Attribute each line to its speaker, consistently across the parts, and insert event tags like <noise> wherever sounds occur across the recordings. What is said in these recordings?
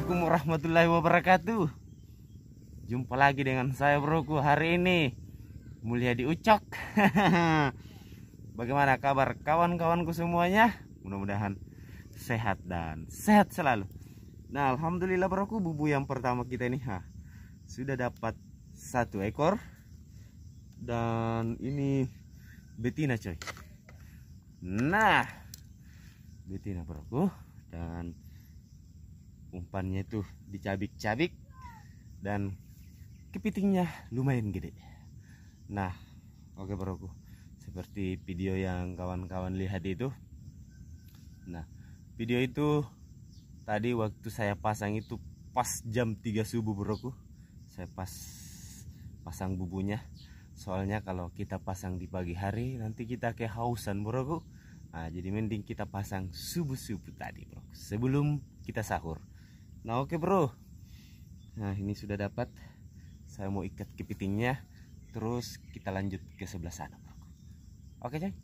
Speaker 1: Assalamualaikum warahmatullahi wabarakatuh Jumpa lagi dengan saya broku hari ini Mulia di Ucok <laughs> Bagaimana kabar kawan-kawanku semuanya Mudah-mudahan sehat dan sehat selalu Nah Alhamdulillah broku bubu yang pertama kita ini ha, Sudah dapat satu ekor Dan ini betina coy Nah Betina broku Dan umpannya itu dicabik-cabik dan kepitingnya lumayan gede nah oke okay, broku seperti video yang kawan-kawan lihat itu nah video itu tadi waktu saya pasang itu pas jam 3 subuh broku saya pas pasang bubunya soalnya kalau kita pasang di pagi hari nanti kita kehausan broku nah, jadi mending kita pasang subuh-subuh tadi bro sebelum kita sahur Nah oke okay, bro Nah ini sudah dapat Saya mau ikat kepitingnya Terus kita lanjut ke sebelah sana Oke okay, Ceng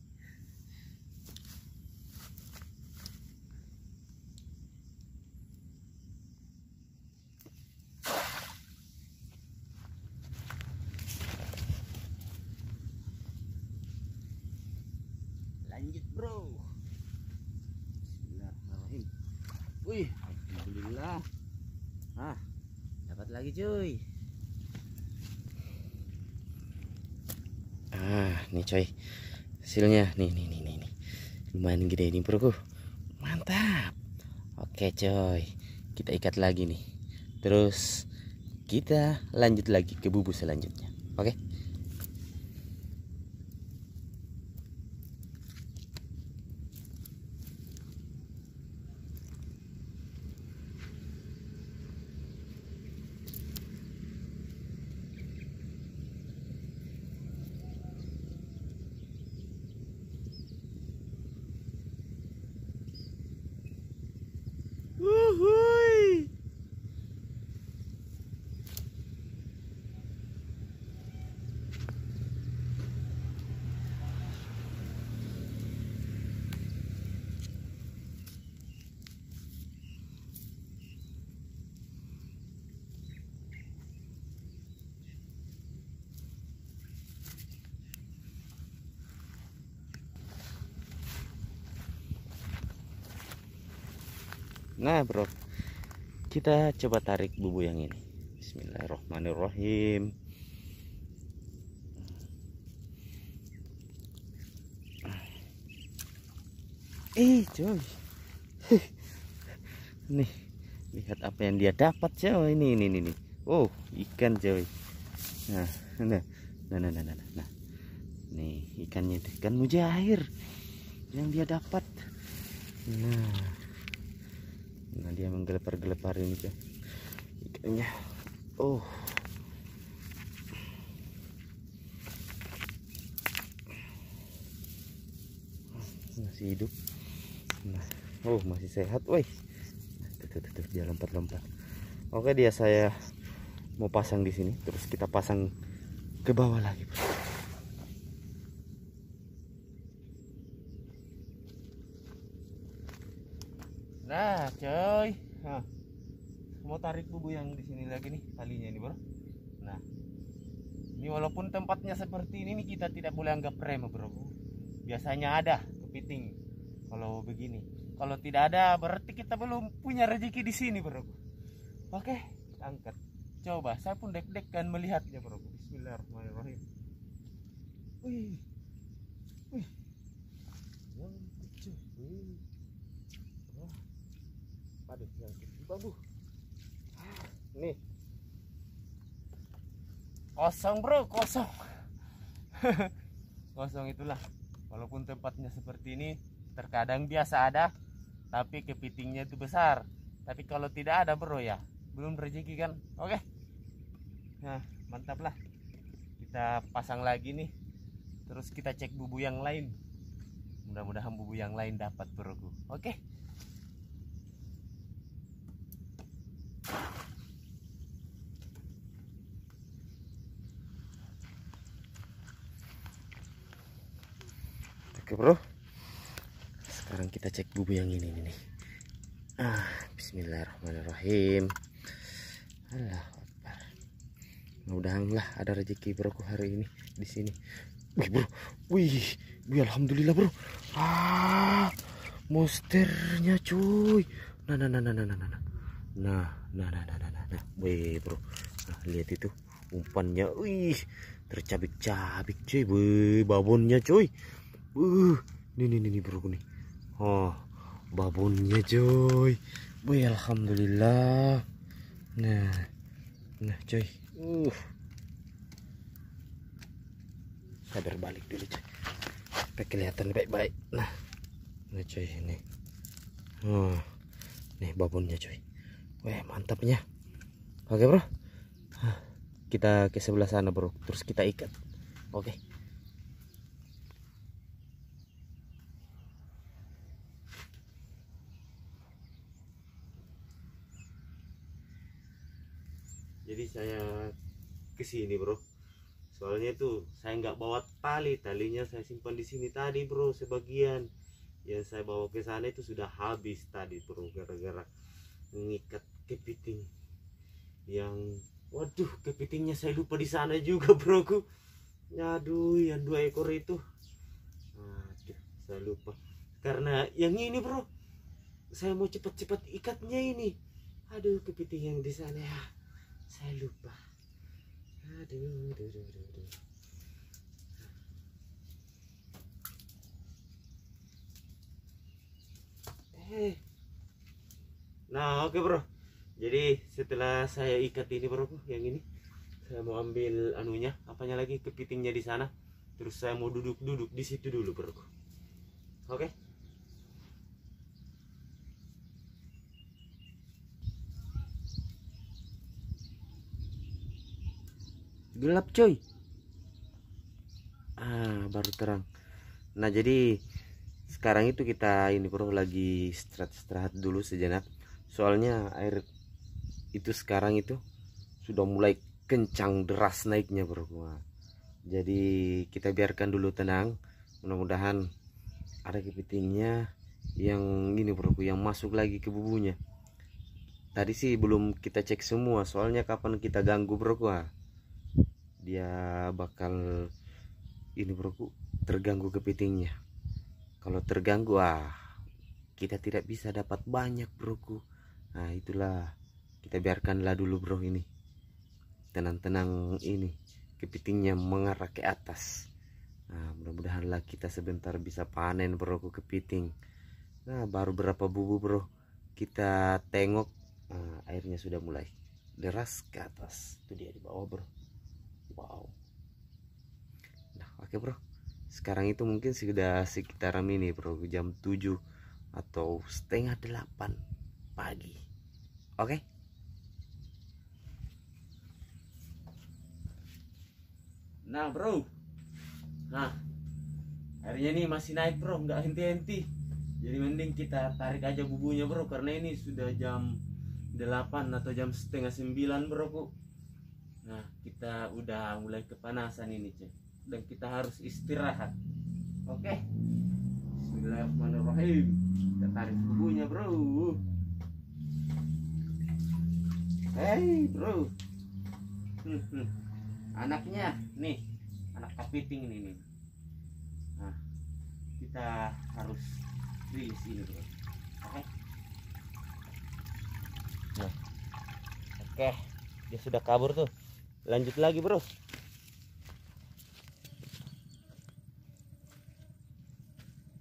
Speaker 1: Lanjut bro Bismillahirrahmanirrahim Wih Alhamdulillah. Ah, dapat lagi cuy. Ah, nih coy. Hasilnya nih nih nih nih. Lumayan gede ini perutku. Mantap. Oke, coy. Kita ikat lagi nih. Terus kita lanjut lagi ke bubu selanjutnya. Oke. Okay? nah bro kita coba tarik bubu yang ini Bismillahirrahmanirrahim eh coy <laughs> nih lihat apa yang dia dapat coy ini ini ini, oh ikan coy nah nah nah nah nah nah, nah. nih ikannya ikan mujair yang dia dapat nah nah dia menggelepar-gelepar ini ya ikannya oh masih hidup nah oh masih sehat woi tuh, tuh, tuh, dia lompat-lompat oke dia saya mau pasang di sini terus kita pasang ke bawah lagi bro. coy nah mau tarik bubu yang di sini lagi nih talinya ini bro nah ini walaupun tempatnya seperti ini nih kita tidak boleh anggap remeh bro biasanya ada kepiting kalau begini kalau tidak ada berarti kita belum punya rezeki di sini bro oke angkat coba saya pun deg-deg kan melihatnya bro Bismillahirrahmanirrahim wih wih Waduh, yang bambu Nih. Kosong, Bro, kosong. <laughs> kosong itulah. Walaupun tempatnya seperti ini, terkadang biasa ada, tapi kepitingnya itu besar. Tapi kalau tidak ada, Bro ya, belum rezeki kan. Oke. Nah, mantap lah. Kita pasang lagi nih. Terus kita cek bubu yang lain. Mudah-mudahan bubu yang lain dapat, Broku. Oke. oke bro sekarang kita cek bubu yang ini nih ah Bismillahirrahmanirrahim Allah Akbar mudah-mudahan lah ada rezeki broku hari ini di sini wih bro wih wih alhamdulillah bro ah monsternya cuy nah, nah nah nah nah nah nah nah nah nah nah nah nah nah wih bro nah, lihat itu umpannya wih tercabik-cabik cuy wih babonnya cuy Uh, nih nih nih bro nih. Oh, babonnya coy. Wih, alhamdulillah. Nah. Nah, coy. Uh. Sabar balik dulu, coy. Supaya kelihatan baik-baik. Nah. Nah, coy, ini. Oh. Nih babonnya, coy. Wih, mantapnya. Oke, Bro. Kita ke sebelah sana, Bro. Terus kita ikat. Oke. Okay. jadi saya kesini bro soalnya itu saya nggak bawa tali talinya saya simpan di sini tadi bro sebagian yang saya bawa ke sana itu sudah habis tadi bro gara-gara mengikat kepiting yang waduh kepitingnya saya lupa di sana juga <laughs> bro ku aduh yang dua ekor itu aduh saya lupa karena yang ini bro saya mau cepat-cepat ikatnya ini aduh kepiting yang di sana ya saya lupa ah, aduh aduh aduh aduh, aduh. Eh. Nah, oke okay, bro. Jadi setelah saya ikat ini bro, yang ini saya mau ambil anunya, apanya lagi kepitingnya di sana. Terus saya mau duduk-duduk di situ dulu bro. Oke. Okay? gelap coy ah baru terang nah jadi sekarang itu kita ini bro lagi istirahat-istirahat dulu sejenak soalnya air itu sekarang itu sudah mulai kencang deras naiknya bro jadi kita biarkan dulu tenang mudah-mudahan ada kepitingnya yang ini bro yang masuk lagi ke bubunya tadi sih belum kita cek semua soalnya kapan kita ganggu bro dia bakal ini broku terganggu kepitingnya kalau terganggu ah kita tidak bisa dapat banyak broku nah itulah kita biarkanlah dulu bro ini tenang-tenang ini kepitingnya mengarah ke atas nah mudah-mudahanlah kita sebentar bisa panen broku kepiting nah baru berapa bubu bro kita tengok nah, airnya sudah mulai deras ke atas itu dia di bawah bro wow nah oke okay, bro sekarang itu mungkin sudah sekitaran ini bro jam 7 atau setengah 8 pagi oke okay? nah bro nah airnya ini masih naik bro nggak henti-henti jadi mending kita tarik aja bubunya bro karena ini sudah jam 8 atau jam setengah 9 bro kok Nah, kita udah mulai kepanasan ini, cek Dan kita harus istirahat. Oke. Okay. Bismillahirrahmanirrahim. Kita tarik tubuhnya Bro. Hey, Bro. Hmm, hmm. Anaknya nih, anak kepiting ini nih. Nah, kita harus rilis ini, Bro. Oke. Nah. Oke, okay. dia sudah kabur tuh lanjut lagi bro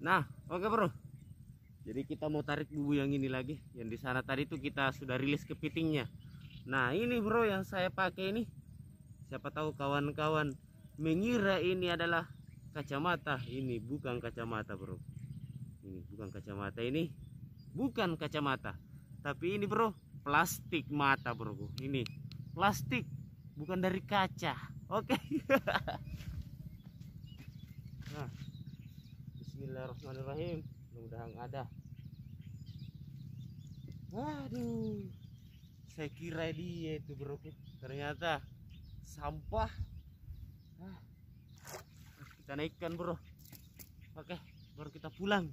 Speaker 1: nah oke okay bro jadi kita mau tarik bubu yang ini lagi yang di sana tadi itu kita sudah rilis kepitingnya nah ini bro yang saya pakai ini siapa tahu kawan-kawan mengira ini adalah kacamata ini bukan kacamata bro ini bukan kacamata ini bukan kacamata tapi ini bro plastik mata bro ini plastik bukan dari kaca oke okay. <laughs> nah Bismillahirrahmanirrahim mudah-mudahan ada waduh saya kira dia itu bro ternyata sampah nah, kita naikkan bro oke baru kita pulang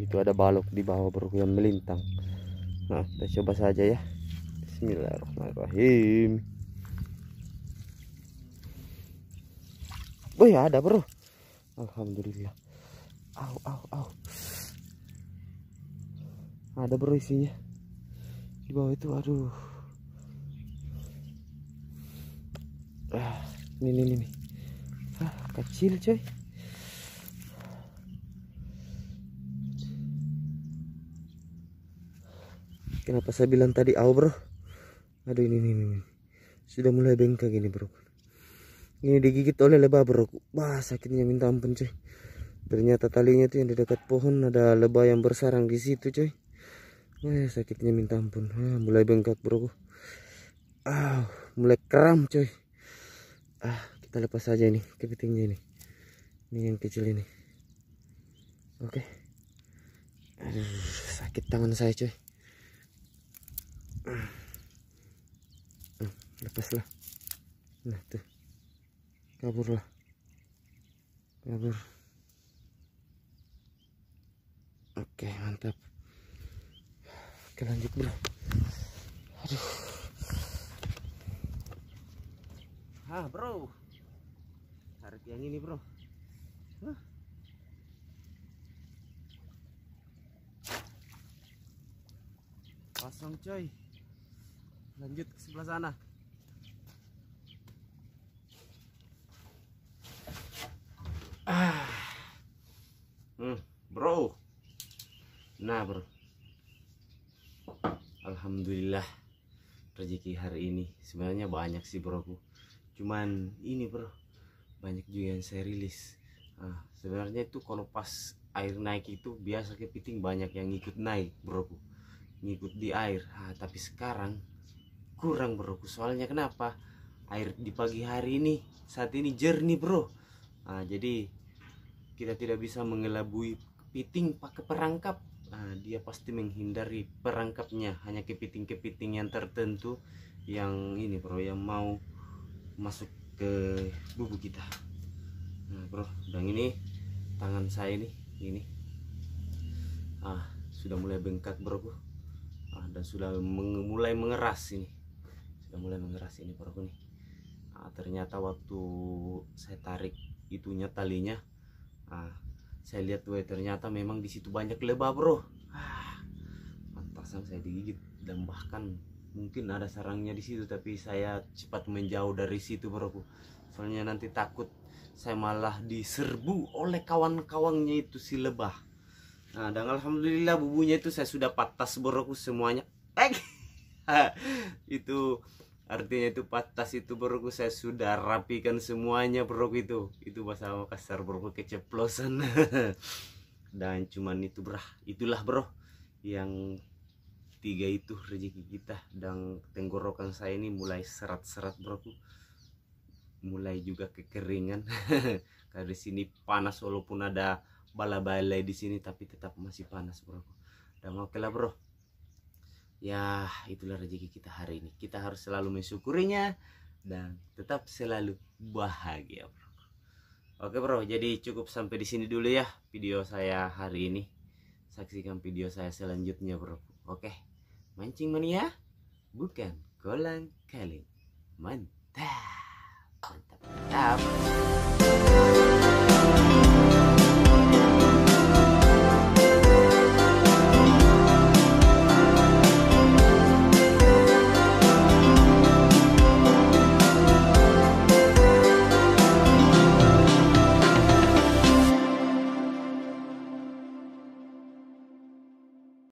Speaker 1: itu ada balok di bawah bro yang melintang nah kita coba saja ya Bismillahirrahmanirrahim Oh ya ada bro Alhamdulillah Au au au Ada bro isinya Di bawah itu aduh ah, Ini ini, ini. ah, Kecil coy Kenapa saya bilang tadi aw bro? Aduh ini ini ini. Sudah mulai bengkak gini bro. Ini digigit oleh lebah bro. Wah sakitnya minta ampun cuy. Ternyata talinya tuh yang di dekat pohon ada lebah yang bersarang di situ cuy. Wah sakitnya minta ampun. Ah, mulai bengkak bro. Ah, mulai kram cuy. Ah, kita lepas saja ini kepitingnya ini. Ini yang kecil ini. Oke. Okay. sakit tangan saya cuy lepaslah nah tuh kaburlah kabur oke mantap oke lanjut bro aduh ah bro tarik yang ini bro Hah? kosong coy lanjut ke sebelah sana ah. hmm, bro nah bro Alhamdulillah rezeki hari ini sebenarnya banyak sih broku cuman ini bro banyak juga yang saya rilis nah, sebenarnya itu kalau pas air naik itu biasa kepiting banyak yang ngikut naik broku ngikut di air nah, tapi sekarang kurang bro soalnya kenapa air di pagi hari ini saat ini jernih bro nah, jadi kita tidak bisa mengelabui kepiting pakai perangkap nah, dia pasti menghindari perangkapnya hanya kepiting-kepiting yang tertentu yang ini bro yang mau masuk ke bubuk kita nah bro dan ini tangan saya ini ini ah sudah mulai bengkak bro ah, dan sudah mulai mengeras ini udah mulai mengeras ini porku nih nah, ternyata waktu saya tarik itunya talinya nah, saya lihat tuh eh, ternyata memang di situ banyak lebah bro ah, pantasan saya digigit dan bahkan mungkin ada sarangnya di situ tapi saya cepat menjauh dari situ bro soalnya nanti takut saya malah diserbu oleh kawan-kawannya itu si lebah nah dan alhamdulillah bubunya itu saya sudah patas boroku semuanya <laughs> itu artinya itu patas itu broku saya sudah rapikan semuanya broku itu itu bahasa kasar broku keceplosan <laughs> dan cuman itu brah itulah bro yang tiga itu rezeki kita dan tenggorokan saya ini mulai serat-serat broku mulai juga kekeringan <laughs> karena di sini panas walaupun ada bala-balai di sini tapi tetap masih panas broku dan oke lah bro ya itulah rezeki kita hari ini kita harus selalu mensyukurinya dan tetap selalu bahagia bro oke bro jadi cukup sampai di sini dulu ya video saya hari ini saksikan video saya selanjutnya bro oke mancing mania bukan kolang kaling mantap mantap mantap